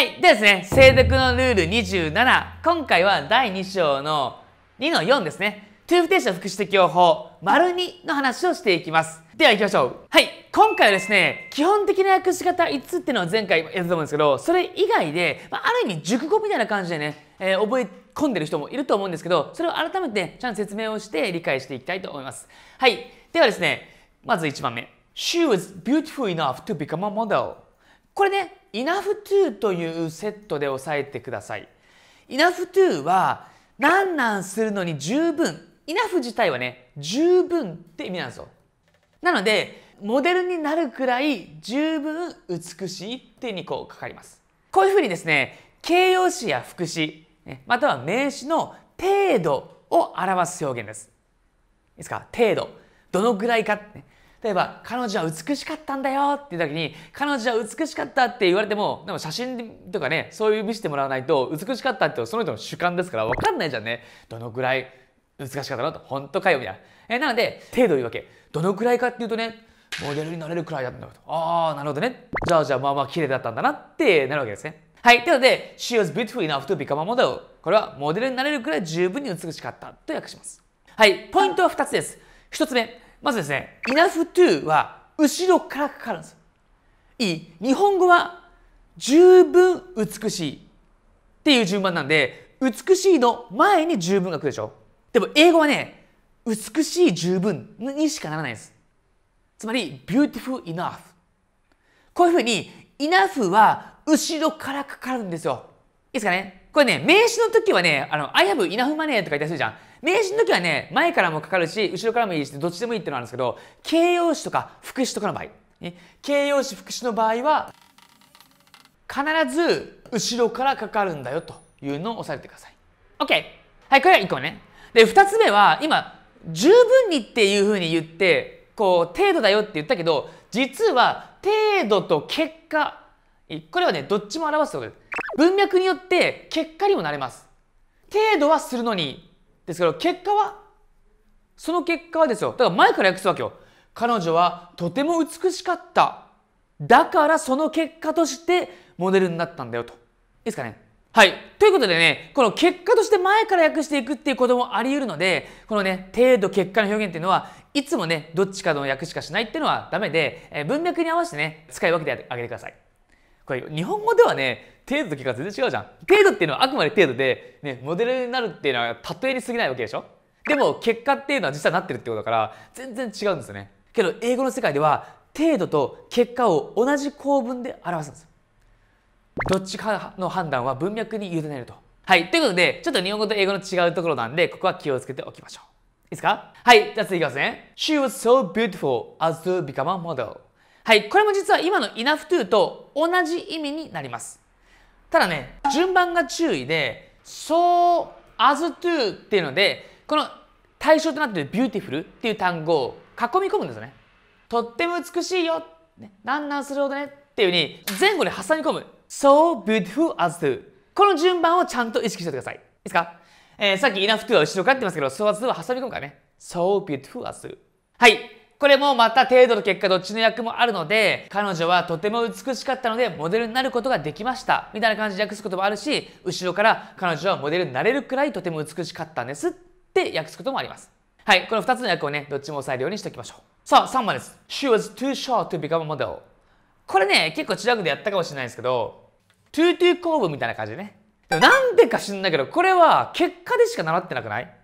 はい。ではですね、静読のルール27。今回は第2章の2の4ですね。トーション副詞適用法、丸2の話をしていきます。では行きましょう。はい。今回はですね、基本的な訳し方5つっていうのを前回やったと思うんですけど、それ以外で、まあ、ある意味熟語みたいな感じでね、えー、覚え込んでる人もいると思うんですけど、それを改めて、ちゃんと説明をして理解していきたいと思います。はい。ではですね、まず1番目。She was beautiful enough to become a model. これね enough to というセットで押さえてください enough to は何なんするのに十分 enough 自体はね十分って意味なんですよなのでモデルになるくらい十分美しいってにこうかかりますこういうふうにですね形容詞や副詞または名詞の程度を表す表現ですいいですか程度どのぐらいか、ね、例えば、彼女は美しかったんだよっていう時に、彼女は美しかったって言われても、でも写真とかね、そういう見せてもらわないと、美しかったってその人の主観ですから分かんないじゃんね。どのくらい美しかったのと、本当かよ、みたいな。えなので、程度言うわけ。どのくらいかっていうとね、モデルになれるくらいだったんだと。ああ、なるほどね。じゃあじゃあまあまあ綺麗だったんだなってなるわけですね。はい。というので、She was beautiful enough to become a model. これはモデルになれるくらい十分に美しかったと訳します。はい。ポイントは2つです。1つ目。まずですね、enough to は後ろからかかるんです。いい日本語は十分美しいっていう順番なんで、美しいの前に十分が来るでしょでも英語はね、美しい十分にしかならないです。つまり、beautiful enough。こういうふうに enough は後ろからかかるんですよ。いですかねこれね、名詞の時はね、あの、I have enough money とか言ったりするじゃん。名詞の時はね、前からもかかるし、後ろからもいいし、どっちでもいいっていうのあるんですけど、形容詞とか副詞とかの場合、ね、形容詞、副詞の場合は、必ず後ろからかかるんだよというのを押さえてください。OK! はい、これは1個ね。で、2つ目は、今、十分にっていうふうに言って、こう、程度だよって言ったけど、実は、程度と結果、これはね、どっちも表すことです。文脈によって結果にもなれます。程度はするのに。ですけど、結果はその結果はですよ。だから前から訳すわけよ。彼女はとても美しかった。だからその結果としてモデルになったんだよと。いいですかねはい。ということでね、この結果として前から訳していくっていうこともあり得るので、このね、程度結果の表現っていうのは、いつもね、どっちかの訳しかしないっていうのはダメで、え文脈に合わせてね、使い分けてあげてください。これ日本語ではね程度と結果全然違うじゃん程度っていうのはあくまで程度で、ね、モデルになるっていうのは例えに過ぎないわけでしょでも結果っていうのは実はなってるってことだから全然違うんですよねけど英語の世界では程度と結果を同じ構文で表すんですどっちかの判断は文脈に委ねるとはいということでちょっと日本語と英語の違うところなんでここは気をつけておきましょういいですかはいじゃあ次いきますね She was so beautiful as to become a model はい、これも実は今の enough to と同じ意味になります。ただね、順番が注意で、so as to っていうので、この対象となっている beautiful っていう単語を囲み込むんですよね。とっても美しいよ、ね、なんなんするほどねっていうふうに前後に挟み込む。so beautiful as to この順番をちゃんと意識しておいてください。いいですか、えー、さっき enough to は後ろからって言いますけど、so as to は挟み込むからね。so beautiful as to はい。これもまた程度の結果どっちの役もあるので、彼女はとても美しかったのでモデルになることができました。みたいな感じで訳すこともあるし、後ろから彼女はモデルになれるくらいとても美しかったんですって訳すこともあります。はい、この二つの役をね、どっちも押さえるようにしておきましょう。さあ、3番です。She was too short to become a model. これね、結構中学でやったかもしれないんですけど、トゥートゥーー文みたいな感じでね。なんでか知んないけど、これは結果でしか習ってなくない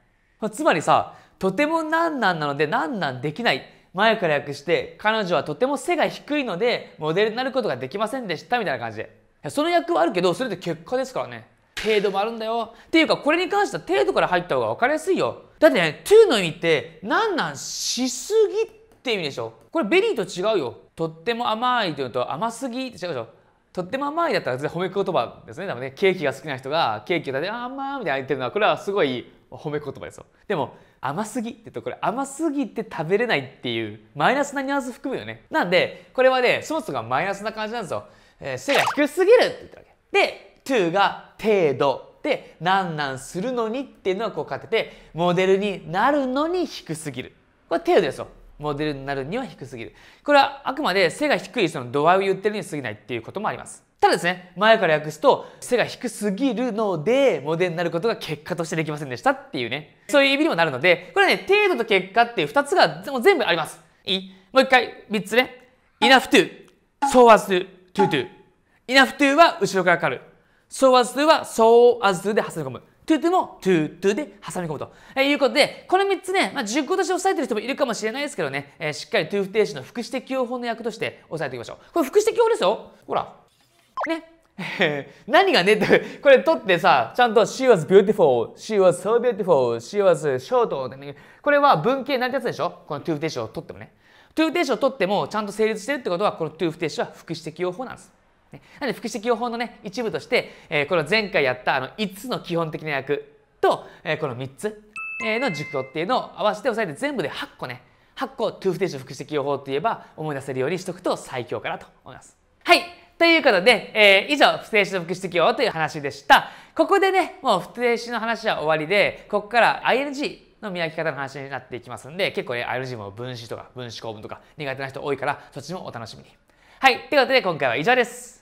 つまりさ、とてもなんなんなのでなんなんできない前から訳して彼女はとても背が低いのでモデルになることができませんでしたみたいな感じでその役はあるけどそれって結果ですからね程度もあるんだよっていうかこれに関しては程度から入った方が分かりやすいよだってね to の意味ってなんなんしすぎって意味でしょこれベリーと違うよとっても甘いというのと甘すぎって違うでしょとっても甘いだったら全然褒め言葉ですね。多分ね、ケーキが好きな人がケーキを食べて、あーまあみたいな言ってるのは、これはすごい褒め言葉ですよ。でも、甘すぎってとこれ甘すぎて食べれないっていうマイナスなニュアンス含むよねなんでこれはねそもそもマイナスな感じなんですよ、えー、背が低すぎるって言ったわけで to が程度でなんなんするのにっていうのはこうかけてモデルになるのに低すぎるこれ程度ですよモデルになるには低すぎるこれはあくまで背が低いその度合いを言ってるに過ぎないっていうこともありますただですね、前から訳すと、背が低すぎるので、モデルになることが結果としてできませんでしたっていうね、そういう意味にもなるので、これね、程度と結果っていう2つがも全部あります。いもう一回、3つね。enough to, so as to, to do. enough to は後ろからかかる。so as to は so as to で挟み込む。to to も to to で挟み込むと、えー、いうことで、この3つね、まあ、熟語として押さえてる人もいるかもしれないですけどね、えー、しっかり to 不定詞の副詞適用法の役として押さえていきましょう。これ副詞適用法ですよ。ほら。ね 何がねって、これ撮ってさ、ちゃんと She was beautiful, she was so beautiful, she was short って、ね、これは文系なんてやつでしょこの to t e 不定詞を取ってもね。to t e 不定詞を取ってもちゃんと成立してるってことは、この to t e 不定詞は副詞適用法なんです。ね、なので副詞適用法のね、一部として、えー、この前回やったあの5つの基本的な役と、えー、この3つ、の熟語っていうのを合わせて押さえて全部で8個ね、8個 to 不定詞副複式用法って言えば思い出せるようにしとくと最強かなと思います。はいということで、えー、以上、不定詞の副詞適用という話でした。ここでね、もう不定詞の話は終わりで、ここから ing の見分け方の話になっていきますんで、結構ね、ing も分子とか分子構文とか苦手な人多いから、そっちもお楽しみに。はい、ということで今回は以上です。